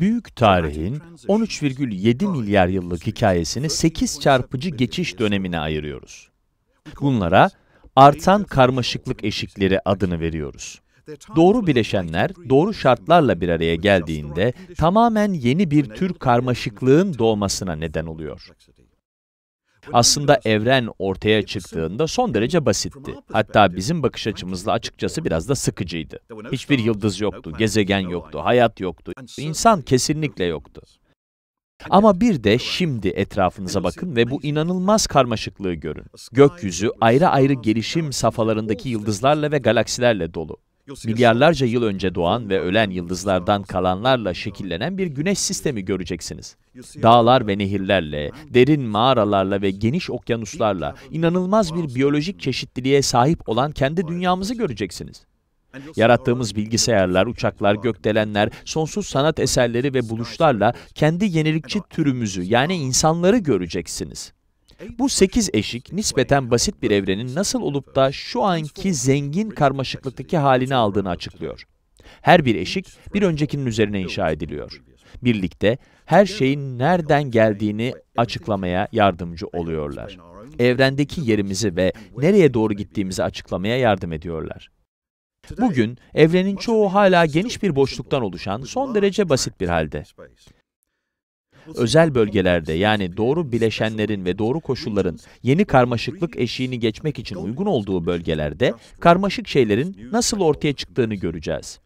Büyük tarihin 13,7 milyar yıllık hikayesini 8 çarpıcı geçiş dönemine ayırıyoruz. Bunlara artan karmaşıklık eşikleri adını veriyoruz. Doğru bileşenler doğru şartlarla bir araya geldiğinde tamamen yeni bir tür karmaşıklığın doğmasına neden oluyor. Aslında evren ortaya çıktığında son derece basitti. Hatta bizim bakış açımızla açıkçası biraz da sıkıcıydı. Hiçbir yıldız yoktu, gezegen yoktu, hayat yoktu, insan kesinlikle yoktu. Ama bir de şimdi etrafınıza bakın ve bu inanılmaz karmaşıklığı görün. Gökyüzü ayrı ayrı gelişim safhalarındaki yıldızlarla ve galaksilerle dolu milyarlarca yıl önce doğan ve ölen yıldızlardan kalanlarla şekillenen bir güneş sistemi göreceksiniz. Dağlar ve nehirlerle, derin mağaralarla ve geniş okyanuslarla inanılmaz bir biyolojik çeşitliliğe sahip olan kendi dünyamızı göreceksiniz. Yarattığımız bilgisayarlar, uçaklar, gökdelenler, sonsuz sanat eserleri ve buluşlarla kendi yenilikçi türümüzü yani insanları göreceksiniz. Bu sekiz eşik nispeten basit bir evrenin nasıl olup da şu anki zengin karmaşıklıktaki halini aldığını açıklıyor. Her bir eşik bir öncekinin üzerine inşa ediliyor. Birlikte her şeyin nereden geldiğini açıklamaya yardımcı oluyorlar. Evrendeki yerimizi ve nereye doğru gittiğimizi açıklamaya yardım ediyorlar. Bugün evrenin çoğu hala geniş bir boşluktan oluşan son derece basit bir halde özel bölgelerde yani doğru bileşenlerin ve doğru koşulların yeni karmaşıklık eşiğini geçmek için uygun olduğu bölgelerde karmaşık şeylerin nasıl ortaya çıktığını göreceğiz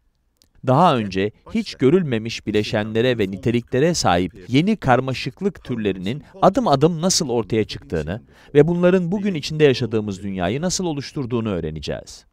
daha önce hiç görülmemiş bileşenlere ve niteliklere sahip yeni karmaşıklık türlerinin adım adım nasıl ortaya çıktığını ve bunların bugün içinde yaşadığımız dünyayı nasıl oluşturduğunu öğreneceğiz.